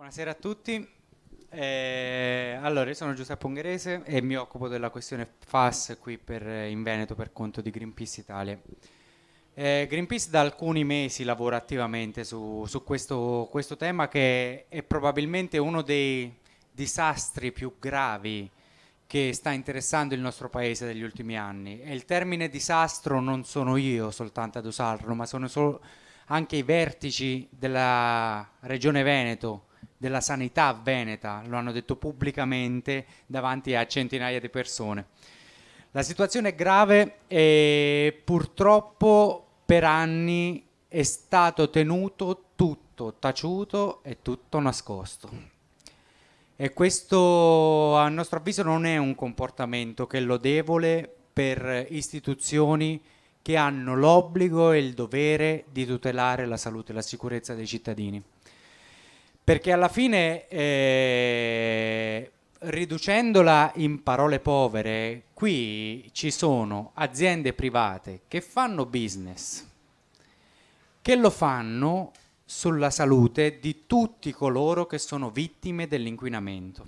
Buonasera a tutti. Eh, allora, io sono Giuseppe Ungherese e mi occupo della questione FAS qui per, eh, in Veneto per conto di Greenpeace Italia. Eh, Greenpeace da alcuni mesi lavora attivamente su, su questo, questo, tema che è probabilmente uno dei disastri più gravi che sta interessando il nostro paese degli ultimi anni. E il termine disastro non sono io soltanto ad usarlo, ma sono anche i vertici della regione Veneto della sanità veneta, lo hanno detto pubblicamente davanti a centinaia di persone. La situazione è grave e purtroppo per anni è stato tenuto tutto taciuto e tutto nascosto. E questo a nostro avviso non è un comportamento che è lodevole per istituzioni che hanno l'obbligo e il dovere di tutelare la salute e la sicurezza dei cittadini. Perché alla fine, eh, riducendola in parole povere, qui ci sono aziende private che fanno business, che lo fanno sulla salute di tutti coloro che sono vittime dell'inquinamento.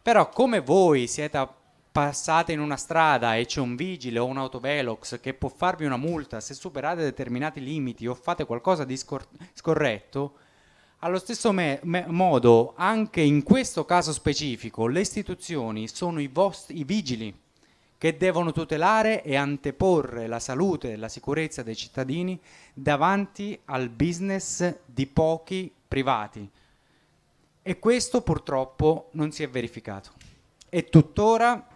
Però come voi siete passate in una strada e c'è un vigile o un autovelox che può farvi una multa se superate determinati limiti o fate qualcosa di scor- scorretto, allo stesso modo, anche in questo caso specifico, le istituzioni sono i, vostri, i vigili che devono tutelare e anteporre la salute e la sicurezza dei cittadini davanti al business di pochi privati. E questo purtroppo non si è verificato. E tuttora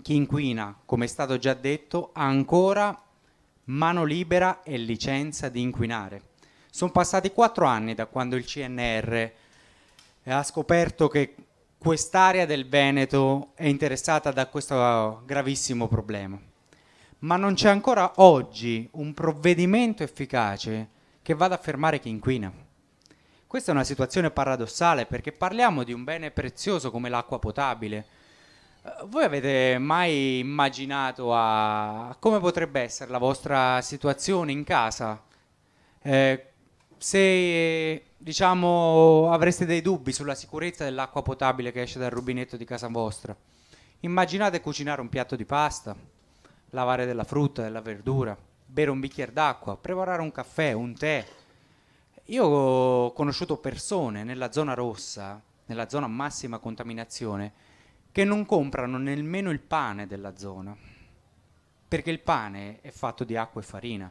chi inquina, come è stato già detto, ha ancora mano libera e licenza di inquinare sono passati quattro anni da quando il CNR ha scoperto che quest'area del Veneto è interessata da questo gravissimo problema, ma non c'è ancora oggi un provvedimento efficace che vada a fermare chi inquina. Questa è una situazione paradossale perché parliamo di un bene prezioso come l'acqua potabile. Eh, voi avete mai immaginato come potrebbe essere la vostra situazione in casa? Eh, se diciamo, avreste dei dubbi sulla sicurezza dell'acqua potabile che esce dal rubinetto di casa vostra, immaginate cucinare un piatto di pasta, lavare della frutta, della verdura, bere un bicchiere d'acqua, preparare un caffè, un tè. Io ho conosciuto persone nella zona rossa, nella zona massima contaminazione, che non comprano nemmeno il pane della zona, perché il pane è fatto di acqua e farina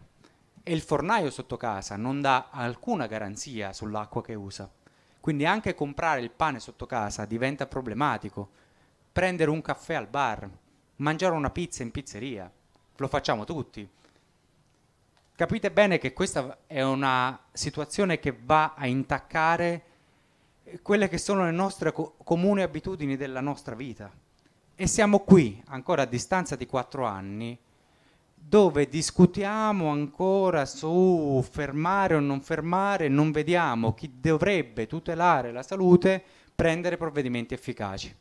e il fornaio sotto casa non dà alcuna garanzia sull'acqua che usa. Quindi anche comprare il pane sotto casa diventa problematico. Prendere un caffè al bar, mangiare una pizza in pizzeria, lo facciamo tutti. Capite bene che questa è una situazione che va a intaccare quelle che sono le nostre co- comuni abitudini della nostra vita. E siamo qui, ancora a distanza di quattro anni, dove discutiamo ancora su fermare o non fermare, non vediamo chi dovrebbe tutelare la salute prendere provvedimenti efficaci.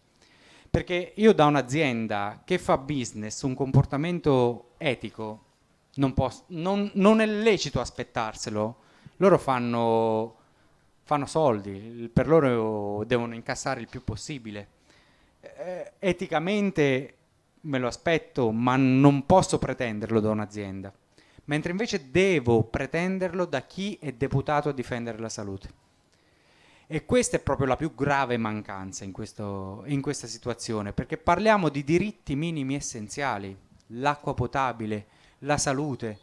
Perché io da un'azienda che fa business su un comportamento etico non, posso, non, non, è lecito aspettarselo. Loro fanno, fanno soldi, per loro devono incassare il più possibile. Eh, eticamente me lo aspetto, ma non posso pretenderlo da un'azienda, mentre invece devo pretenderlo da chi è deputato a difendere la salute. E questa è proprio la più grave mancanza in, questo, in questa situazione, perché parliamo di diritti minimi essenziali, l'acqua potabile, la salute,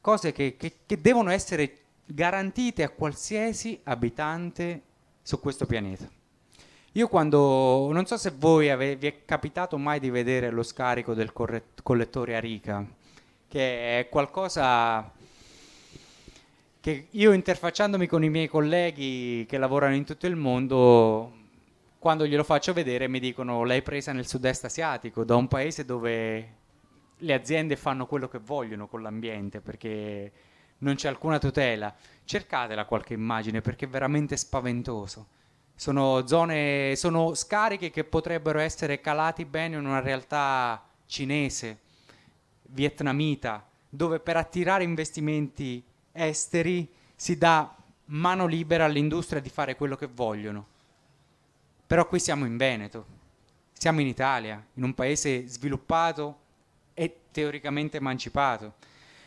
cose che, che, che devono essere garantite a qualsiasi abitante su questo pianeta. Io quando, non so se voi ave- vi è capitato mai di vedere lo scarico del corret- collettore Arica, che è qualcosa che io interfacciandomi con i miei colleghi che lavorano in tutto il mondo, quando glielo faccio vedere mi dicono l'hai presa nel sud-est asiatico, da un paese dove le aziende fanno quello che vogliono con l'ambiente, perché non c'è alcuna tutela. Cercatela qualche immagine perché è veramente spaventoso sono, zone, sono scarichi che potrebbero essere calati bene in una realtà cinese, vietnamita, dove per attirare investimenti esteri si dà mano libera all'industria di fare quello che vogliono. Però qui siamo in Veneto, siamo in Italia, in un paese sviluppato e teoricamente emancipato.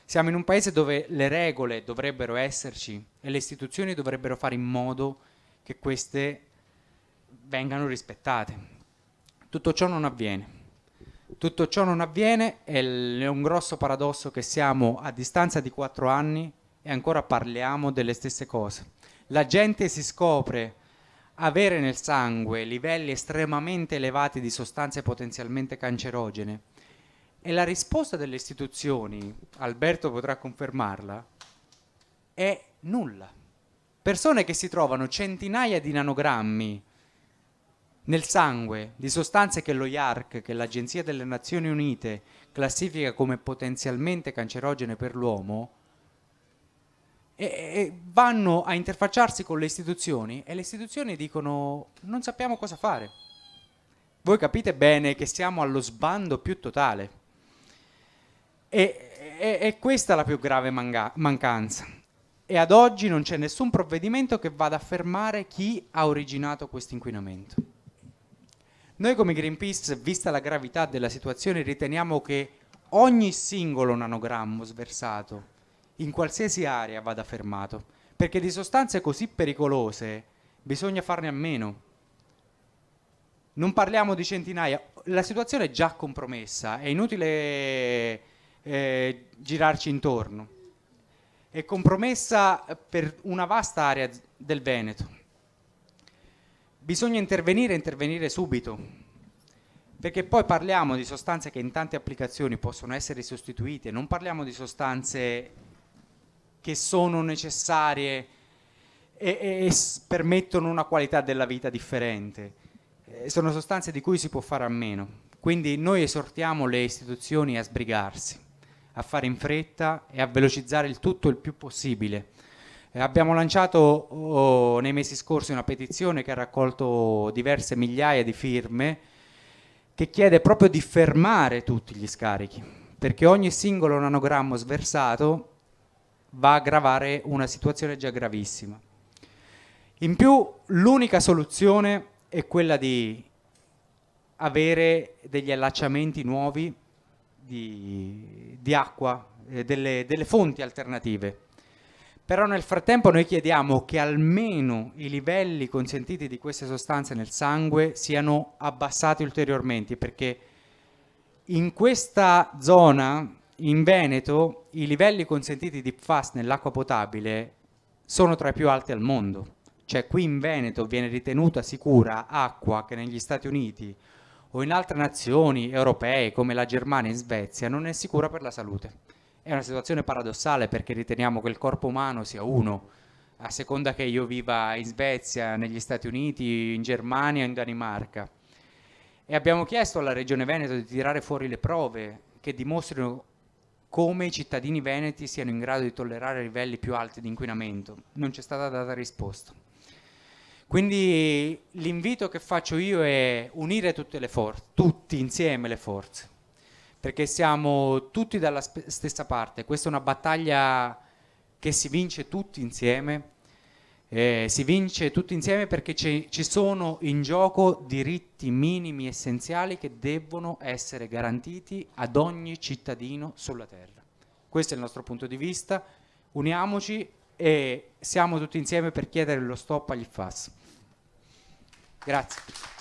Siamo in un paese dove le regole dovrebbero esserci e le istituzioni dovrebbero fare in modo che che queste vengano rispettate. Tutto ciò non avviene. Tutto ciò non avviene e è un grosso paradosso che siamo a distanza di quattro anni e ancora parliamo delle stesse cose. La gente si scopre avere nel sangue livelli estremamente elevati di sostanze potenzialmente cancerogene e la risposta delle istituzioni, Alberto potrà confermarla, è nulla persone che si trovano centinaia di nanogrammi nel sangue di sostanze che lo IARC, che l'Agenzia delle Nazioni Unite classifica come potenzialmente cancerogene per l'uomo, e, e vanno a interfacciarsi con le istituzioni e le istituzioni dicono non sappiamo cosa fare. Voi capite bene che siamo allo sbando più totale. E, e, e questa è la più grave manca- mancanza e ad oggi non c'è nessun provvedimento che vada a fermare chi ha originato questo inquinamento. Noi come Greenpeace, vista la gravità della situazione, riteniamo che ogni singolo nanogrammo sversato in qualsiasi area vada fermato, perché di sostanze così pericolose bisogna farne a meno. Non parliamo di centinaia, la situazione è già compromessa, è inutile eh, girarci intorno e compromessa per una vasta area del Veneto. Bisogna intervenire e intervenire subito, perché poi parliamo di sostanze che in tante applicazioni possono essere sostituite, non parliamo di sostanze che sono necessarie e, e, e permettono una qualità della vita differente, eh, sono sostanze di cui si può fare a meno. Quindi noi esortiamo le istituzioni a sbrigarsi a fare in fretta e a velocizzare il tutto il più possibile. Eh, abbiamo lanciato oh, nei mesi scorsi una petizione che ha raccolto diverse migliaia di firme che chiede proprio di fermare tutti gli scarichi, perché ogni singolo nanogrammo sversato va a gravare una situazione già gravissima. In più, l'unica soluzione è quella di avere degli allacciamenti nuovi di, di acqua, eh, delle, delle fonti alternative. Però nel frattempo noi chiediamo che almeno i livelli consentiti di queste sostanze nel sangue siano abbassati ulteriormente, perché in questa zona, in Veneto, i livelli consentiti di PFAS nell'acqua potabile sono tra i più alti al mondo. Cioè qui in Veneto viene ritenuta sicura acqua che negli Stati Uniti o in altre nazioni europee come la Germania e Svezia non è sicura per la salute. È una situazione paradossale perché riteniamo che il corpo umano sia uno, a seconda che io viva in Svezia, negli Stati Uniti, in Germania o in Danimarca. E abbiamo chiesto alla Regione Veneto di tirare fuori le prove che dimostrino come i cittadini veneti siano in grado di tollerare livelli più alti di inquinamento. Non c'è stata data risposta. Quindi l'invito che faccio io è unire tutte le forze, tutti insieme le forze, perché siamo tutti dalla stessa parte. Questa è una battaglia che si vince tutti insieme. Eh, si vince tutti insieme perché ci, ci sono in gioco diritti minimi essenziali che devono essere garantiti ad ogni cittadino sulla terra. Questo è il nostro punto di vista. Uniamoci e siamo tutti insieme per chiedere lo stop agli FAS. Grazie.